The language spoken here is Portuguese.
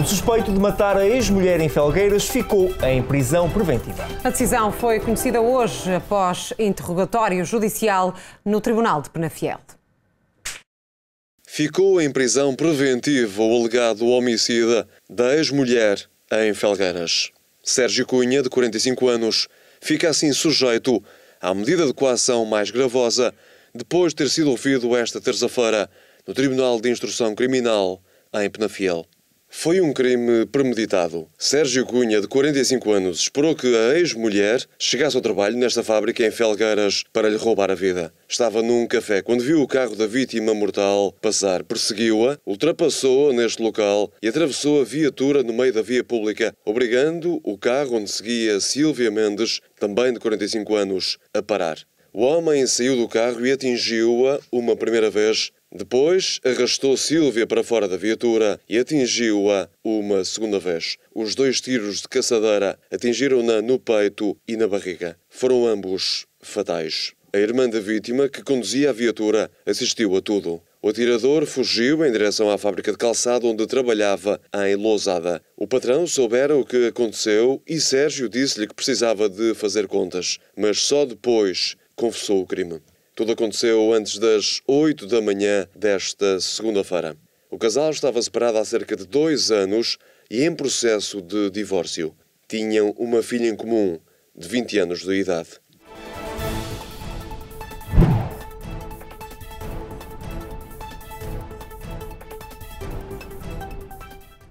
Um suspeito de matar a ex-mulher em Felgueiras ficou em prisão preventiva. A decisão foi conhecida hoje após interrogatório judicial no Tribunal de Penafiel. Ficou em prisão preventiva o alegado homicida da ex-mulher em Felgueiras. Sérgio Cunha, de 45 anos, fica assim sujeito à medida de coação mais gravosa depois de ter sido ouvido esta terça-feira no Tribunal de Instrução Criminal em Penafiel. Foi um crime premeditado. Sérgio Cunha, de 45 anos, esperou que a ex-mulher chegasse ao trabalho nesta fábrica em Felgueiras para lhe roubar a vida. Estava num café quando viu o carro da vítima mortal passar. Perseguiu-a, ultrapassou-a neste local e atravessou a viatura no meio da via pública, obrigando o carro onde seguia Silvia Mendes, também de 45 anos, a parar. O homem saiu do carro e atingiu-a uma primeira vez. Depois, arrastou Silvia para fora da viatura e atingiu-a uma segunda vez. Os dois tiros de caçadeira atingiram-na no peito e na barriga. Foram ambos fatais. A irmã da vítima, que conduzia a viatura, assistiu a tudo. O atirador fugiu em direção à fábrica de calçado onde trabalhava, em Lousada. O patrão soubera o que aconteceu e Sérgio disse-lhe que precisava de fazer contas, mas só depois confessou o crime. Tudo aconteceu antes das 8 da manhã desta segunda-feira. O casal estava separado há cerca de dois anos e em processo de divórcio. Tinham uma filha em comum, de 20 anos de idade.